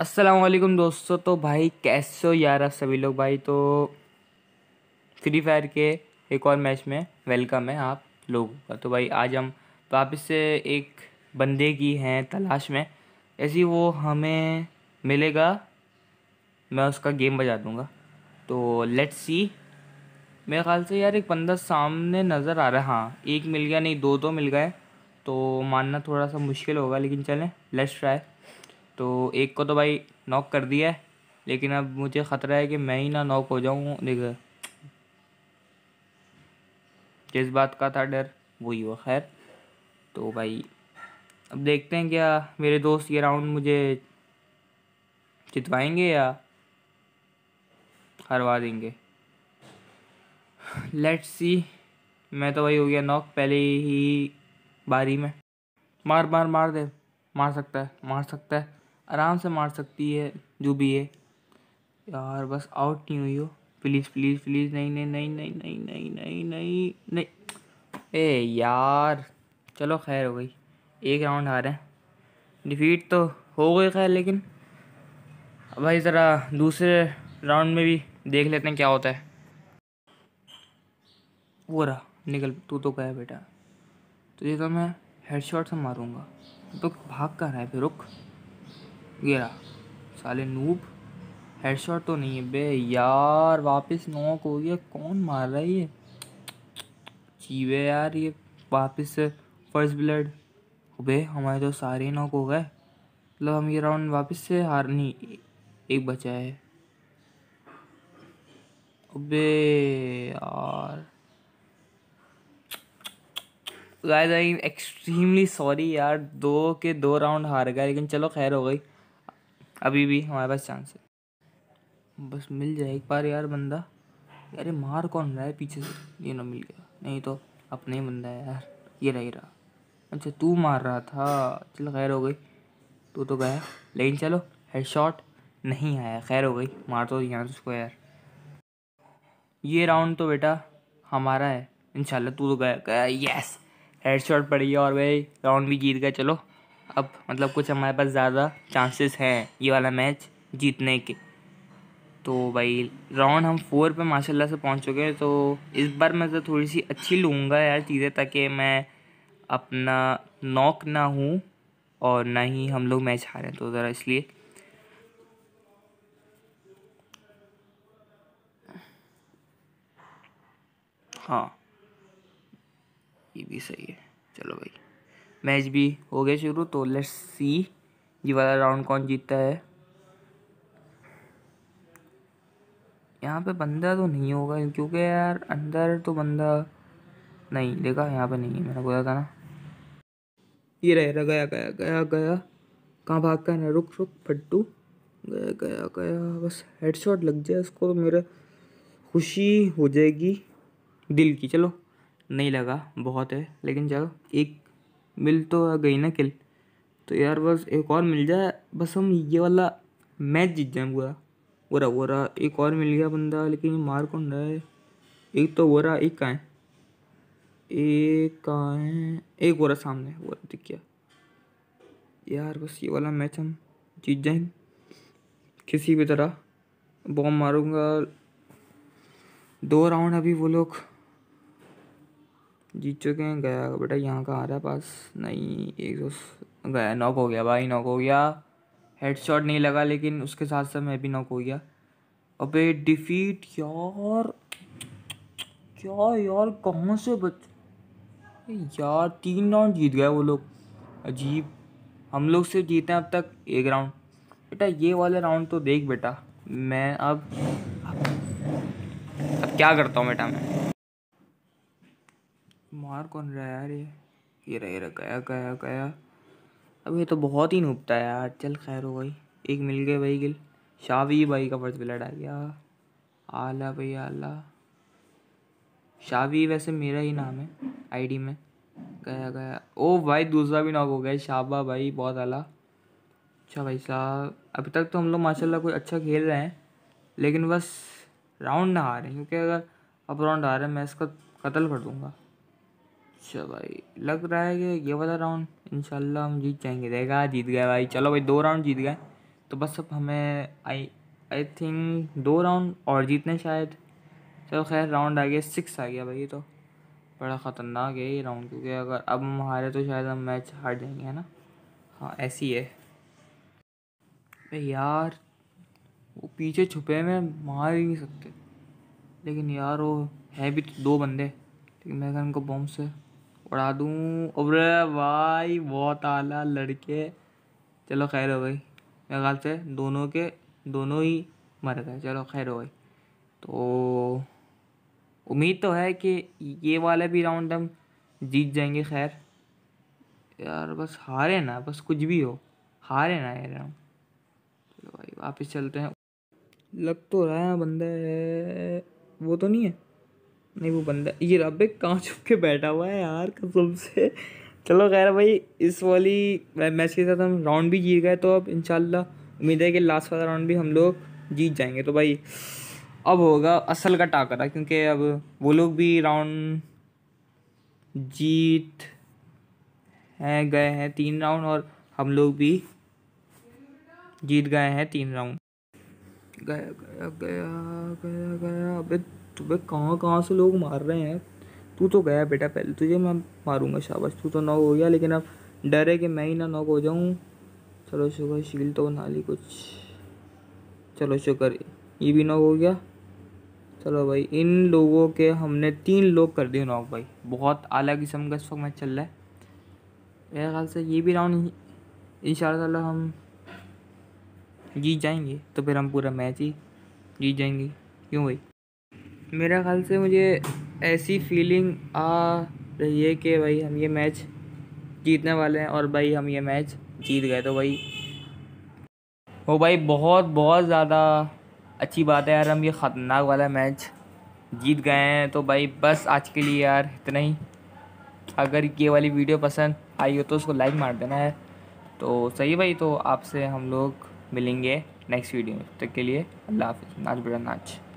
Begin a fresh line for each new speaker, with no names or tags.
असलकुम दोस्तों तो भाई कैसे हो यार आप सभी लोग भाई तो फ्री फायर के एक और मैच में वेलकम है आप लोगों का तो भाई आज हम वापस से एक बंदे की हैं तलाश में ऐसी वो हमें मिलेगा मैं उसका गेम बजा दूंगा तो लेट्स सी मेरे ख्याल से यार एक बंदा सामने नज़र आ रहा है हाँ एक मिल गया नहीं दो दो तो मिल गए तो मानना थोड़ा सा मुश्किल होगा लेकिन चलें लेट्स ट्राई तो एक को तो भाई नॉक कर दिया है लेकिन अब मुझे ख़तरा है कि मैं ही ना नॉक हो जाऊँ देख जिस बात का था डर वही हुआ खैर तो भाई अब देखते हैं क्या मेरे दोस्त ये राउंड मुझे जितवाएंगे या हरवा देंगे लेट्स सी मैं तो भाई हो गया नॉक पहले ही बारी में मार मार मार दे मार सकता है मार सकता है आराम से मार सकती है जो भी है यार बस आउट नहीं हुई हो प्लीज़ प्लीज़ प्लीज़ नहीं नहीं नहीं नहीं नहीं नहीं नहीं नहीं नहीं ए यार चलो खैर हो गई एक राउंड हारे हैं डिफीट तो हो गई खैर लेकिन भाई ज़रा दूसरे राउंड में भी देख लेते हैं क्या होता है वो रहा निकल तू तो कहे बेटा तुझे तो, तो मैं हेडशॉट से मारूँगा तो भाग कर रहा है फिर रुक ये रहा साले नूब हेडशॉट तो नहीं है बे यार वापस नॉक हो गया कौन मार रहा है ये चीवे यार ये वापस फर्स्ट ब्लड अबे हमारे तो सारे नॉक हो गए मतलब हम ये राउंड वापस से हार नहीं एक बचा है अबे यार guys I am extremely sorry यार दो के दो राउंड हार गए लेकिन चलो खैर हो गई अभी भी हमारे पास चांस है बस मिल जाए एक बार यार बंदा अरे मार कौन रहा है पीछे से ये ना मिल गया नहीं तो अपने ही बंदा है यार ये नहीं रहा अच्छा तू मार रहा था चलो खैर हो गई तू तो गया लेकिन चलो हेड शॉट नहीं आया खैर हो गई मार तो यहाँ से उसको यार ये राउंड तो बेटा हमारा है इंशाल्लाह तू तो गया गया यस हेड शॉट पड़ी और भाई राउंड भी जीत गया चलो अब मतलब कुछ हमारे पास ज़्यादा चांसेस हैं ये वाला मैच जीतने के तो भाई राउंड हम फोर पे माशाल्लाह से पहुंच चुके हैं तो इस बार मैं तो थोड़ी सी अच्छी लूँगा यार चीज़ें ताकि मैं अपना नॉक ना हूँ और ना ही हम लोग मैच हारें तो ज़रा इसलिए हाँ ये भी सही है चलो भाई मैच भी हो गया शुरू तो लेट्स सी ये वाला राउंड कौन जीतता है यहाँ पे बंदा तो नहीं होगा क्योंकि यार अंदर तो बंदा नहीं देखा यहाँ पे नहीं है मैंने बोला था ना ये रह रहा गया गया गया गया कहाँ भाग कर रहा रुक रुक फट्टू गया गया गया बस हेडशॉट लग जाए उसको तो मेरा खुशी हो जाएगी दिल की चलो नहीं लगा बहुत है लेकिन चलो एक मिल तो गई ना किल तो यार बस एक और मिल जाए बस हम ये वाला मैच जीत जाए पूरा बोरा बोरा रहा एक और मिल गया बंदा लेकिन मार कौन रहा है एक तो बोरा रहा एक कहाँ है एक कहाँ है एक बोरा रहा सामने वो रहा दिख गया यार बस ये वाला मैच हम जीत जाए किसी भी तरह बॉम्ब मारूंगा दो राउंड अभी वो लोग जीत चुके हैं गया बेटा यहाँ का आ रहा है पास नहीं एक दो गया नॉक हो गया भाई नॉक हो गया हेडशॉट नहीं लगा लेकिन उसके साथ साथ मैं भी नॉक हो गया अबे डिफीट यार क्या यार कहाँ से बच यार तीन राउंड जीत गए वो लोग अजीब हम लोग से जीते हैं अब तक एक राउंड बेटा ये वाला राउंड तो देख बेटा मैं अब अब क्या करता हूँ बेटा मैं मार कौन रहा है यार ये ये रहा ये गया गया गया अब ये तो बहुत ही नूबता है यार चल खैर हो गई एक मिल गए भाई गिल शावी भाई का फर्स्ट ब्लड आ गया आला भाई आला शावी वैसे मेरा ही नाम है आईडी में गया गया ओ भाई दूसरा भी नॉक हो गया शाबा भाई बहुत आला अच्छा भाई साहब अभी तक तो हम लोग माशाल्लाह कोई अच्छा खेल रहे हैं लेकिन बस राउंड ना आ हैं क्योंकि अगर अब राउंड हैं मैं इसका कत्ल कर दूंगा अच्छा भाई लग रहा है कि ये वाला राउंड इनशाला हम जीत जाएंगे रहेगा जीत गए भाई चलो भाई दो राउंड जीत गए तो बस अब हमें आई आई थिंक दो राउंड और जीतने शायद चलो खैर राउंड आ गया सिक्स आ गया भाई तो बड़ा ख़तरनाक है ये राउंड क्योंकि अगर अब हम हारे तो शायद हम मैच हार जाएंगे है ना हाँ ऐसी है भाई यार वो पीछे छुपे में मार ही नहीं सकते लेकिन यार वो है भी तो दो बंदे लेकिन मैं उनको बॉम्ब से उड़ा दूँ अरे भाई बहुत आला लड़के चलो खैर हो गई मेरे ख्याल से दोनों के दोनों ही मर गए चलो खैर हो गई तो उम्मीद तो है कि ये वाला भी राउंड हम जीत जाएंगे खैर यार बस हारे ना बस कुछ भी हो हारे ना यार हम चलो भाई वापस चलते हैं लग तो रहा है बंदा है वो तो नहीं है नहीं वो बंदा ये अबे कहाँ छुप के बैठा हुआ है यार कसम से चलो खैर भाई इस वाली मैच के साथ हम राउंड भी जीत गए तो अब इनशाला उम्मीद है कि लास्ट वाला राउंड भी हम लोग जीत जाएंगे तो भाई अब होगा असल का टाकरा क्योंकि अब वो लोग भी राउंड जीत हैं गए हैं तीन राउंड और हम लोग भी जीत गए हैं तीन राउंड गया गया गया गया गया अबे तो भाई कहाँ कहाँ से लोग मार रहे हैं तू तो गया बेटा पहले तुझे मैं मारूंगा शाबाश तू तो नॉक हो गया लेकिन अब डर है कि मैं ही ना नॉक हो जाऊँ चलो शुक्र शील तो बना ली कुछ चलो शुक्र ये भी नॉक हो गया चलो भाई इन लोगों के हमने तीन लोग कर दिए नॉक भाई बहुत अलग किस्म का इस वक्त मैच चल रहा है मेरे ख्याल से ये भी राउंड इन शाला हम जीत जाएंगे तो फिर हम पूरा मैच ही जीत जाएंगे क्यों भाई मेरा ख्याल से मुझे ऐसी फीलिंग आ रही है कि भाई हम ये मैच जीतने वाले हैं और भाई हम ये मैच जीत गए तो भाई वो भाई बहुत बहुत ज़्यादा अच्छी बात है यार हम ये ख़तरनाक वाला मैच जीत गए हैं तो भाई बस आज के लिए यार इतना ही अगर ये वाली वीडियो पसंद आई हो तो उसको लाइक मार देना है तो सही भाई तो आपसे हम लोग मिलेंगे नेक्स्ट वीडियो में तब तो तक के लिए अल्लाह हाफि नाच बड़ा नाच